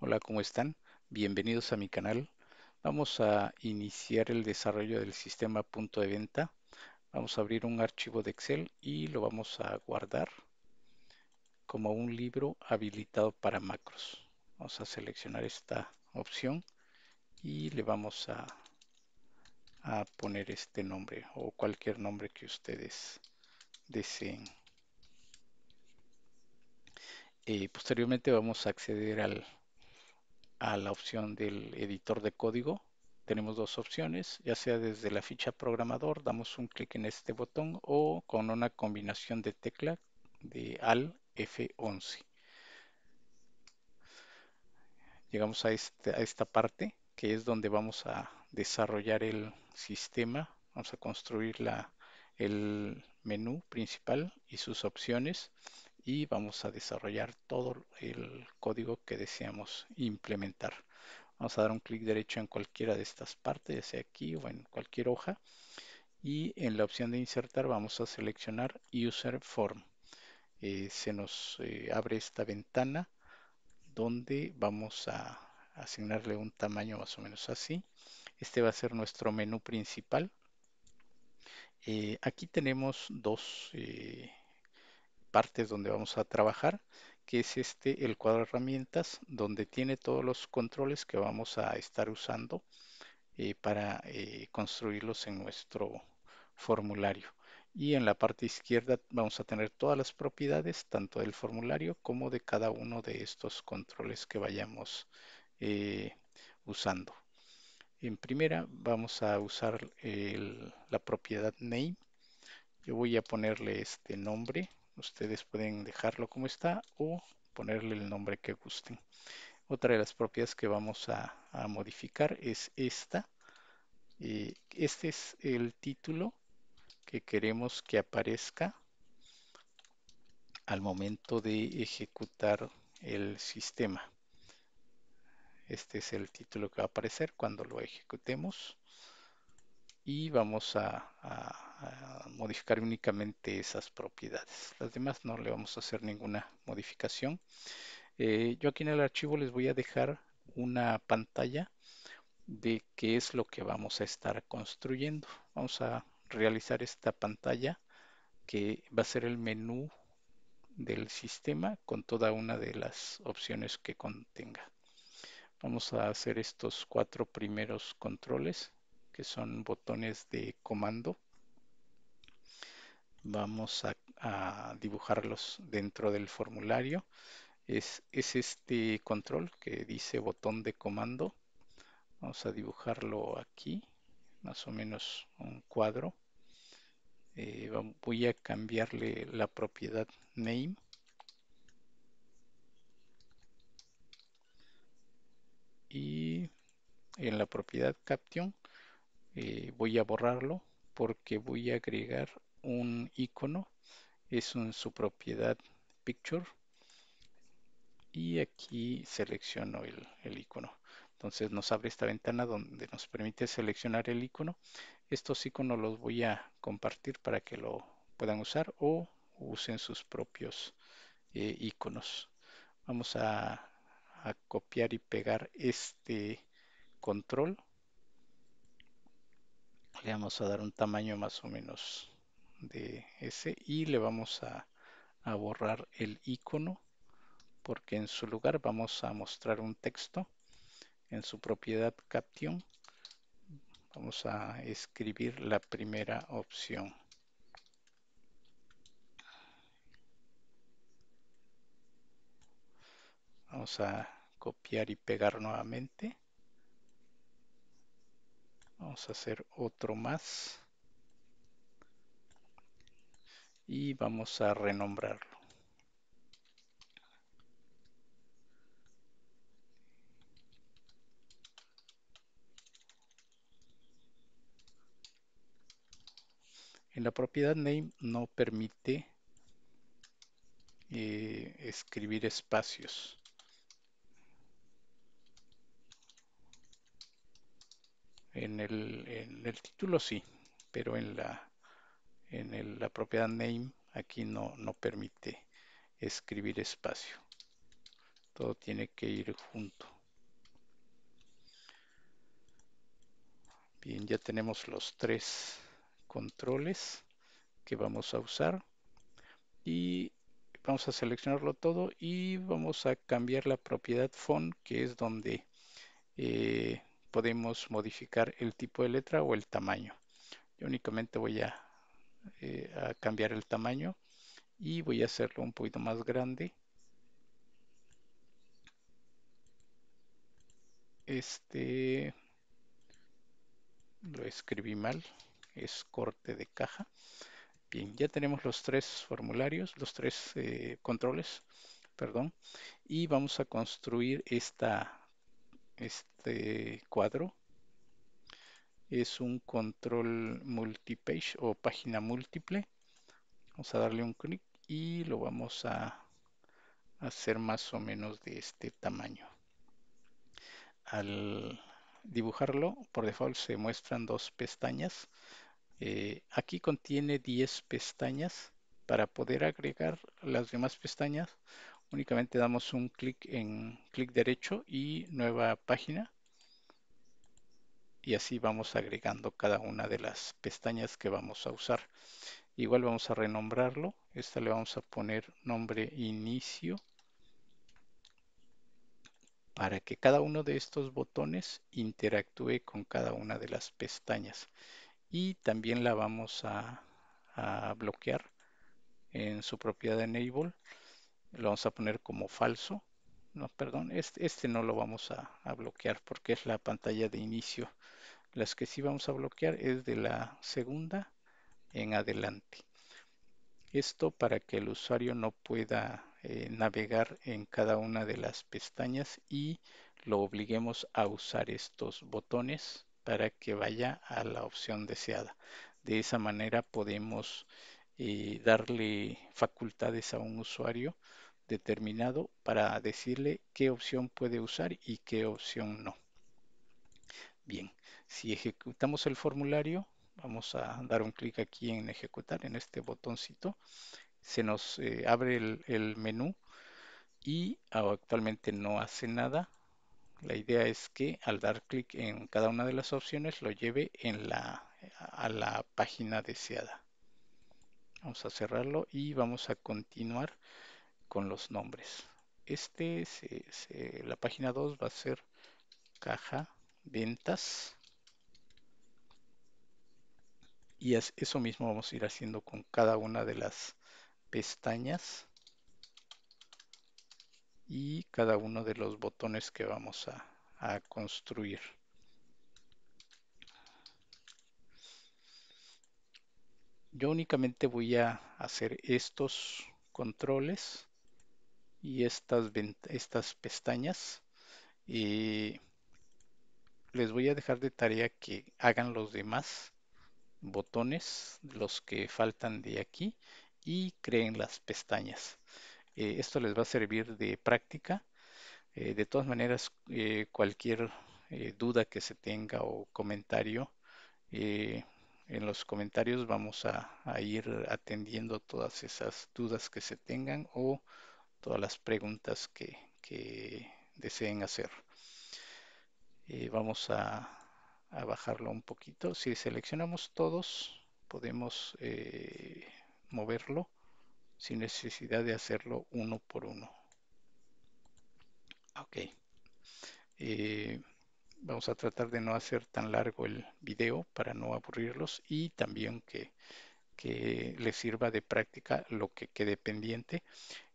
Hola, ¿cómo están? Bienvenidos a mi canal. Vamos a iniciar el desarrollo del sistema punto de venta. Vamos a abrir un archivo de Excel y lo vamos a guardar como un libro habilitado para macros. Vamos a seleccionar esta opción y le vamos a, a poner este nombre o cualquier nombre que ustedes deseen. Eh, posteriormente vamos a acceder al a la opción del editor de código. Tenemos dos opciones, ya sea desde la ficha programador, damos un clic en este botón o con una combinación de tecla de AL F11. Llegamos a, este, a esta parte que es donde vamos a desarrollar el sistema. Vamos a construir la, el menú principal y sus opciones y vamos a desarrollar todo el código que deseamos implementar. Vamos a dar un clic derecho en cualquiera de estas partes, ya sea aquí o en cualquier hoja. Y en la opción de insertar vamos a seleccionar User Form. Eh, se nos eh, abre esta ventana donde vamos a asignarle un tamaño más o menos así. Este va a ser nuestro menú principal. Eh, aquí tenemos dos partes donde vamos a trabajar, que es este, el cuadro de herramientas, donde tiene todos los controles que vamos a estar usando eh, para eh, construirlos en nuestro formulario. Y en la parte izquierda vamos a tener todas las propiedades, tanto del formulario como de cada uno de estos controles que vayamos eh, usando. En primera vamos a usar la propiedad name. Yo voy a ponerle este nombre Ustedes pueden dejarlo como está o ponerle el nombre que gusten. Otra de las propiedades que vamos a, modificar es esta. Eh, este es el título que queremos que aparezca al momento de ejecutar el sistema. Este es el título que va a aparecer cuando lo ejecutemos. Y vamos a modificar únicamente esas propiedades. Las demás no le vamos a hacer ninguna modificación. Eh, yo aquí en el archivo les voy a dejar una pantalla de qué es lo que vamos a estar construyendo. Vamos a realizar esta pantalla que va a ser el menú del sistema con toda una de las opciones que contenga. Vamos a hacer estos cuatro primeros controles que son botones de comando vamos a, dibujarlos dentro del formulario es, este control que dice botón de comando. Vamos a dibujarlo aquí, más o menos un cuadro. Eh, voy a cambiarle la propiedad name. Y en la propiedad caption eh, voy a borrarlo porque voy a agregar un icono es en su propiedad picture y aquí selecciono el, icono entonces nos abre esta ventana donde nos permite seleccionar el icono estos iconos los voy a compartir para que lo puedan usar o usen sus propios iconos eh, vamos a, a copiar y pegar este control le vamos a dar un tamaño más o menos de ese y le vamos a, a borrar el icono porque en su lugar vamos a mostrar un texto en su propiedad caption vamos a escribir la primera opción vamos a copiar y pegar nuevamente vamos a hacer otro más y vamos a renombrarlo. En la propiedad name no permite eh, escribir espacios. en el título sí, pero en la en la propiedad name aquí no, no permite escribir espacio. Todo tiene que ir junto. Bien, ya tenemos los tres controles que vamos a usar. Y vamos a seleccionarlo todo y vamos a cambiar la propiedad font que es donde eh, podemos modificar el tipo de letra o el tamaño. Yo únicamente voy a eh, a cambiar el tamaño y voy a hacerlo un poquito más grande. Este lo escribí mal, es corte de caja. Bien, ya tenemos los tres formularios, los tres eh, controles, perdón, y vamos a construir esta, este cuadro es un control multipage o página múltiple. Vamos a darle un clic y lo vamos a hacer más o menos de este tamaño. Al dibujarlo, por default se muestran dos pestañas. Eh, aquí contiene 10 pestañas. Para poder agregar las demás pestañas, únicamente damos un clic en clic derecho y nueva página y así vamos agregando cada una de las pestañas que vamos a usar. Igual vamos a renombrarlo, esta le vamos a poner nombre inicio para que cada uno de estos botones interactúe con cada una de las pestañas y también la vamos a, bloquear en su propiedad enable lo vamos a poner como falso no perdón este, este no lo vamos a bloquear porque es la pantalla de inicio las que sí vamos a bloquear es de la segunda en adelante. Esto para que el usuario no pueda eh, navegar en cada una de las pestañas y lo obliguemos a usar estos botones para que vaya a la opción deseada. De esa manera podemos eh, darle facultades a un usuario determinado para decirle qué opción puede usar y qué opción no. Bien, si ejecutamos el formulario, vamos a dar un clic aquí en ejecutar, en este botoncito, se nos eh, abre el, menú y ah, actualmente no hace nada. La idea es que al dar clic en cada una de las opciones lo lleve a la página deseada. Vamos a cerrarlo y vamos a continuar con los nombres. Este, es la página 2 va a ser caja ventas y eso mismo vamos a ir haciendo con cada una de las pestañas y cada uno de los botones que vamos a, construir. Yo únicamente voy a hacer estos controles y estas, estas pestañas y eh, les voy a dejar de tarea que hagan los demás botones, los que faltan de aquí, y creen las pestañas. Eh, esto les va a servir de práctica. Eh, de todas maneras, eh, cualquier duda que se tenga o comentario, en los comentarios vamos a, ir atendiendo todas esas dudas que se tengan o todas las preguntas que deseen hacer. vamos a a bajarlo un poquito. Si seleccionamos todos, podemos eh, moverlo sin necesidad de hacerlo uno por uno. Ok. Eh, vamos a tratar de no hacer tan largo el video para no aburrirlos y también que que le sirva de práctica lo que quede pendiente.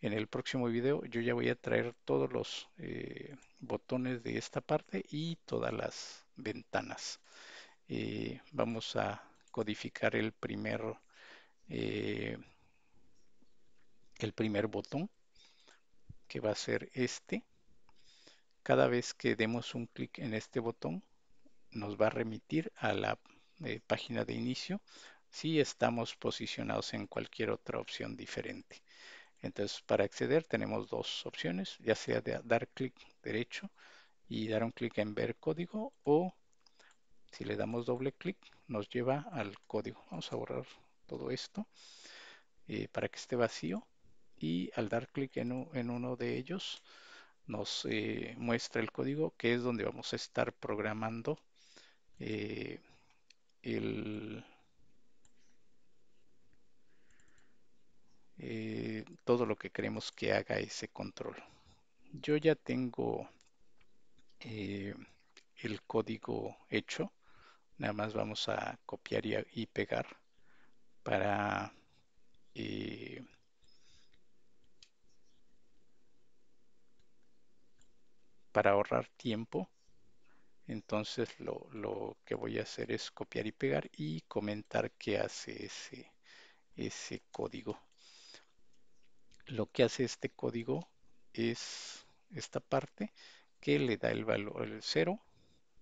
En el próximo video yo ya voy a traer todos los eh, botones de esta parte y todas las ventanas. Eh, vamos a codificar el primer, eh, el primer botón que va a ser este. Cada vez que demos un clic en este botón nos va a remitir a la página de inicio si estamos posicionados en cualquier otra opción diferente. Entonces, para acceder tenemos dos opciones, ya sea de dar clic derecho y dar un clic en ver código o si le damos doble clic nos lleva al código. Vamos a borrar todo esto eh, para que esté vacío y al dar clic en, uno de ellos nos eh, muestra el código que es donde vamos a estar programando eh, el, Eh, todo lo que creemos que haga ese control. Yo ya tengo eh, el código hecho, nada más vamos a copiar y, pegar eh, para ahorrar tiempo entonces lo, que voy a hacer es copiar y pegar y comentar qué hace ese código lo que hace este código es esta parte que le da el valor 0.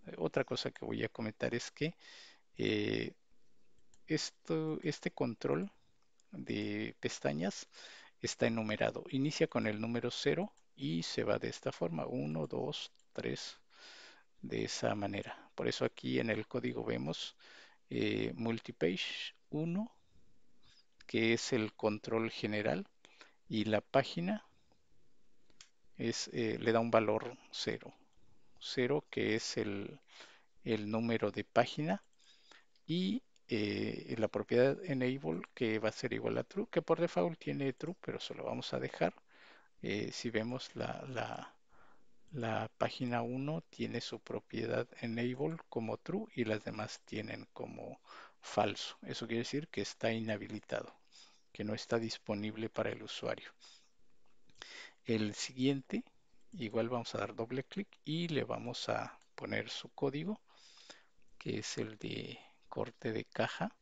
Eh, otra cosa que voy a comentar es que eh, esto, este control de pestañas está enumerado. Inicia con el número 0 y se va de esta forma. 1, 2, 3, de esa manera. Por eso aquí en el código vemos eh, multipage 1, que es el control general y la página es, eh, le da un valor 0. 0 que es el, número de página y eh, la propiedad enable que va a ser igual a true, que por default tiene true, pero se lo vamos a dejar. Eh, si vemos la, la página 1 tiene su propiedad enable como true y las demás tienen como falso. Eso quiere decir que está inhabilitado que no está disponible para el usuario. El siguiente, igual vamos a dar doble clic y le vamos a poner su código, que es el de corte de caja,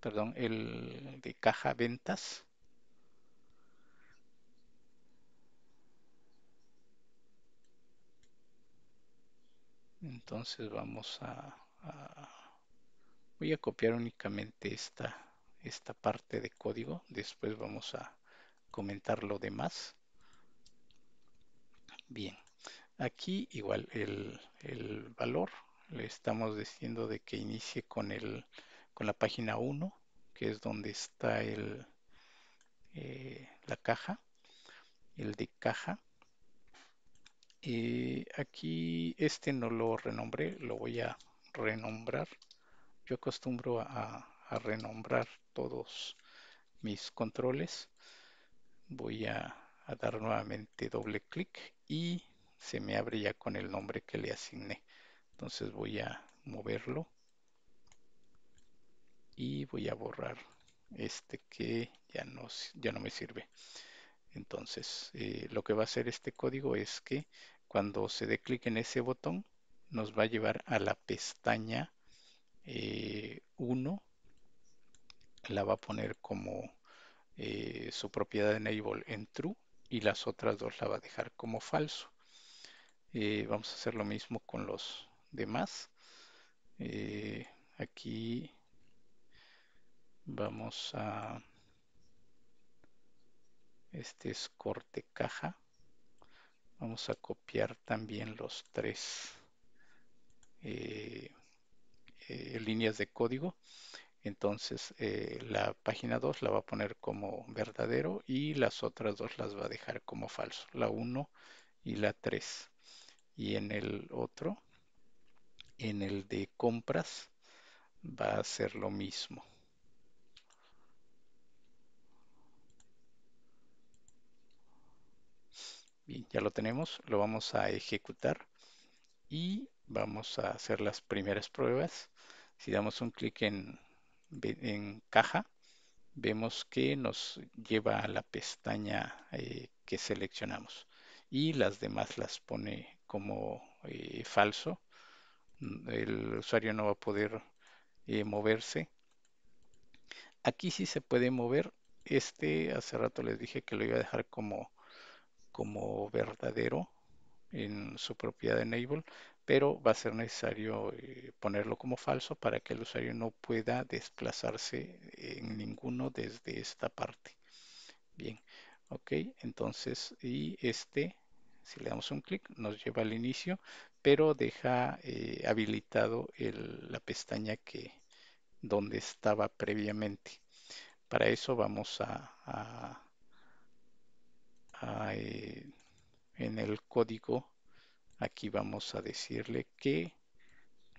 perdón, el de caja ventas. Entonces vamos a, a voy a copiar únicamente esta esta parte de código. Después vamos a comentar lo demás. Bien, aquí igual el, valor le estamos diciendo de que inicie con, con la página 1, que es donde está el, eh, la caja, el de caja. Y aquí este no lo renombré, lo voy a renombrar. Yo acostumbro a, a renombrar todos mis controles. Voy a, dar nuevamente doble clic y se me abre ya con el nombre que le asigné. Entonces voy a moverlo y voy a borrar este que ya no, ya no me sirve. Entonces, eh, lo que va a hacer este código es que cuando se dé clic en ese botón, nos va a llevar a la pestaña 1 eh, la va a poner como eh, su propiedad enable en true y las otras dos la va a dejar como falso. Eh, vamos a hacer lo mismo con los demás. Eh, aquí vamos a... Este es corte caja. Vamos a copiar también los tres líneas de código entonces eh, la página 2 la va a poner como verdadero y las otras dos las va a dejar como falso, la 1 y la 3. Y en el otro, en el de compras, va a ser lo mismo. Bien, ya lo tenemos, lo vamos a ejecutar y vamos a hacer las primeras pruebas. Si damos un clic en en caja, vemos que nos lleva a la pestaña eh, que seleccionamos y las demás las pone como eh, falso. Mm, el usuario no va a poder eh, moverse. Aquí sí se puede mover. Este hace rato les dije que lo iba a dejar como, como verdadero en su propiedad enable, pero va a ser necesario eh, ponerlo como falso para que el usuario no pueda desplazarse en ninguno desde esta parte. Bien, ok, entonces, y este, si le damos un clic, nos lleva al inicio, pero deja eh, habilitado la pestaña que donde estaba previamente. Para eso vamos a, eh, en el código Aquí vamos a decirle que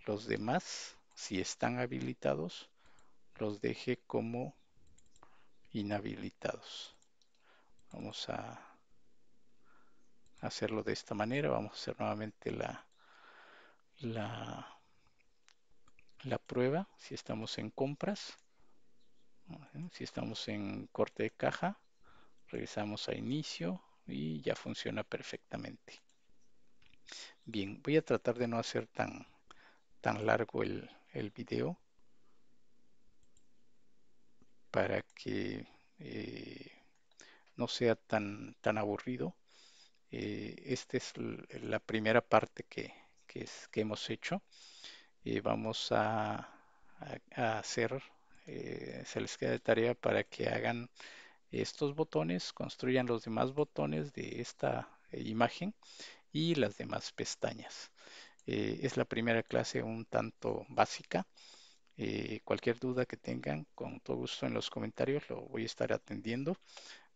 los demás, si están habilitados, los deje como inhabilitados. Vamos a hacerlo de esta manera. Vamos a hacer nuevamente la, la, prueba. Si estamos en compras, si estamos en corte de caja, regresamos a inicio y ya funciona perfectamente. Bien, voy a tratar de no hacer tan, tan largo el, el video para que eh, no sea tan, tan aburrido. Eh, esta es la primera parte que, hemos hecho. Eh, vamos a, a hacer, se les queda de tarea para que hagan estos botones, construyan los demás botones de esta imagen y las demás pestañas. Eh, es la primera clase un tanto básica. Eh, cualquier duda que tengan, con todo gusto en los comentarios lo voy a estar atendiendo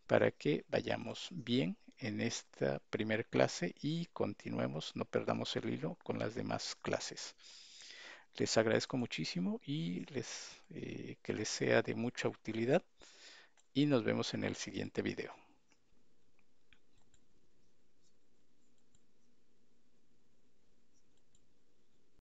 para que vayamos bien en esta primera clase y continuemos, no perdamos el hilo con las demás clases. Les agradezco muchísimo y les, eh, que les sea de mucha utilidad y nos vemos en el siguiente video.